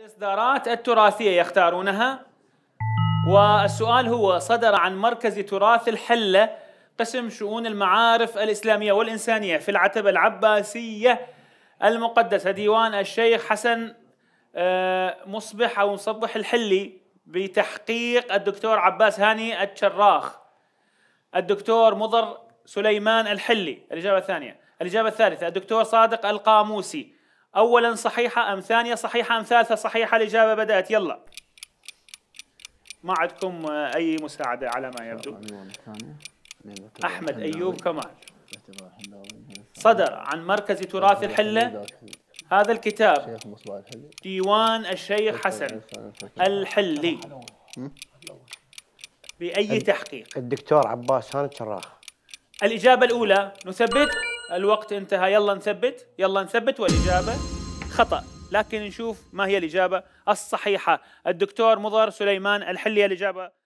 الإصدارات التراثية يختارونها والسؤال هو صدر عن مركز تراث الحلة قسم شؤون المعارف الإسلامية والإنسانية في العتبة العباسية المقدسة ديوان الشيخ حسن آه، مصبح أو مصبح الحلي بتحقيق الدكتور عباس هاني الشراخ الدكتور مضر سليمان الحلي الإجابة الثانية الإجابة الثالثة الدكتور صادق القاموسي اولا صحيحه ام ثانيه صحيحه ام ثالثه صحيحه الاجابه بدات يلا ما عندكم اي مساعده على ما يبدو احمد ايوب كمال صدر عن مركز تراث الحله هذا الكتاب ديوان الشيخ حسن الحلي بأي تحقيق الدكتور عباس هان الشراخ الإجابة الأولى نثبت الوقت انتهى يلا نثبت يلا نثبت والإجابة خطأ لكن نشوف ما هي الإجابة الصحيحة الدكتور مضر سليمان الحلي الإجابة